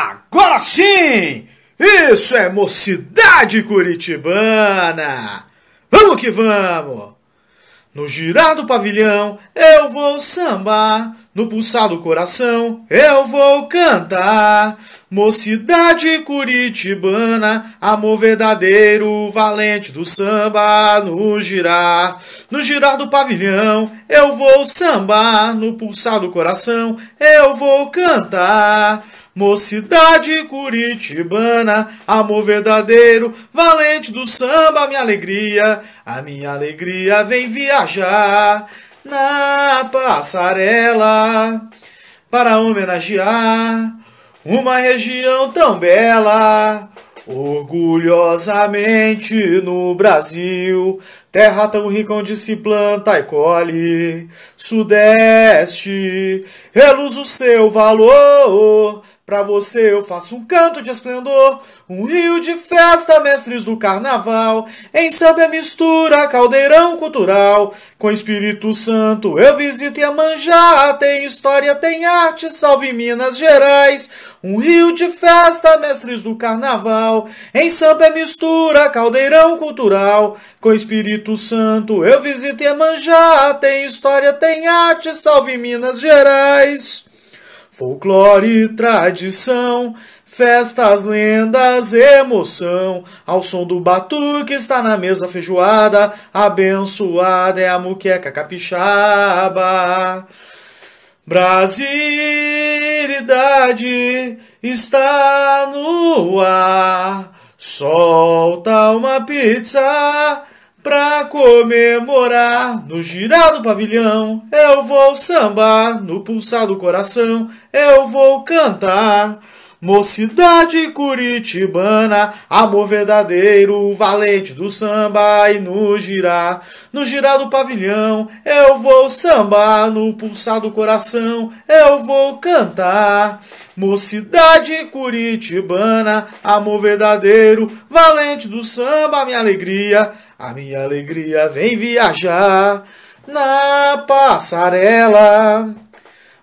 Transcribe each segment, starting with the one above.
Agora sim! Isso é mocidade curitibana! Vamos que vamos! No girar do pavilhão eu vou sambar, no pulsar do coração eu vou cantar. Mocidade curitibana, amor verdadeiro, valente do samba no girar. No girar do pavilhão eu vou sambar, no pulsar do coração eu vou cantar. Mocidade curitibana, amor verdadeiro, valente do samba, minha alegria, a minha alegria vem viajar na passarela para homenagear uma região tão bela. Orgulhosamente no Brasil, Terra tão rica onde se planta e colhe, Sudeste, reluz o seu valor. Pra você eu faço um canto de esplendor, um rio de festa, mestres do carnaval. Em samba mistura, caldeirão cultural. Com Espírito Santo eu visito e Iemanjá. Tem história, tem arte, salve Minas Gerais. Um rio de festa, mestres do carnaval. Em samba mistura, caldeirão cultural. Com Espírito Espírito Santo, eu visito Manjá, tem história, tem arte, salve Minas Gerais. Folclore, tradição, festas, lendas, emoção. Ao som do batuque está na mesa feijoada, abençoada é a muqueca capixaba. Brasilidade está no ar. Solta uma pizza Pra comemorar no girar do pavilhão, eu vou sambar no pulsar do coração, eu vou cantar. Mocidade curitibana, amor verdadeiro, valente do samba e no girar. No girar do pavilhão, eu vou sambar, no pulsar do coração, eu vou cantar. Mocidade curitibana, amor verdadeiro, valente do samba, minha alegria, a minha alegria vem viajar na passarela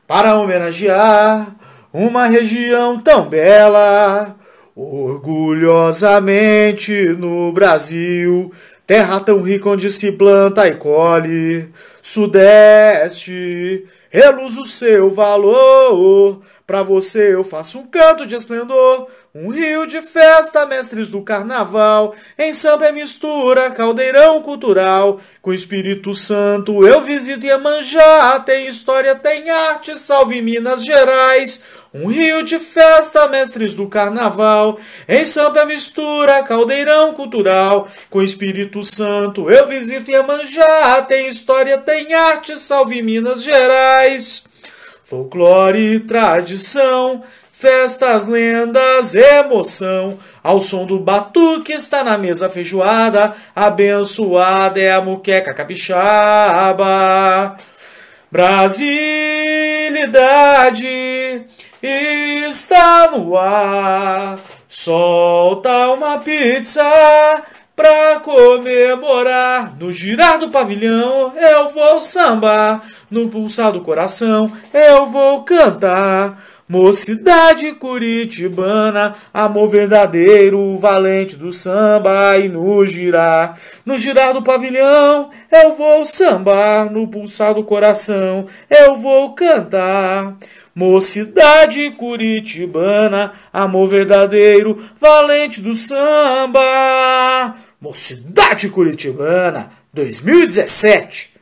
para homenagear uma região tão bela. Orgulhosamente no Brasil Terra tão rica onde se planta e colhe, Sudeste, reluz o seu valor. Pra você eu faço um canto de esplendor, um rio de festa, mestres do carnaval. Em samba é mistura, caldeirão cultural. Com Espírito Santo eu visito Iemanjá. Tem história, tem arte, salve Minas Gerais. Um rio de festa, mestres do carnaval, em samba é mistura, caldeirão cultural, com Espírito Santo eu visito Iemanjá, tem história, tem arte, salve Minas Gerais. Folclore e tradição, festas, lendas, emoção, ao som do batuque está na mesa feijoada, abençoada é a muqueca capixaba. Brasilidade está no ar. Solta uma pizza comemorar. No girar do pavilhão eu vou sambar, no pulsar do coração eu vou cantar. Mocidade curitibana, amor verdadeiro, valente do samba e no girar. No girar do pavilhão, eu vou sambar, no pulsar do coração, eu vou cantar. Mocidade curitibana, amor verdadeiro, valente do samba. Mocidade Curitibana 2017.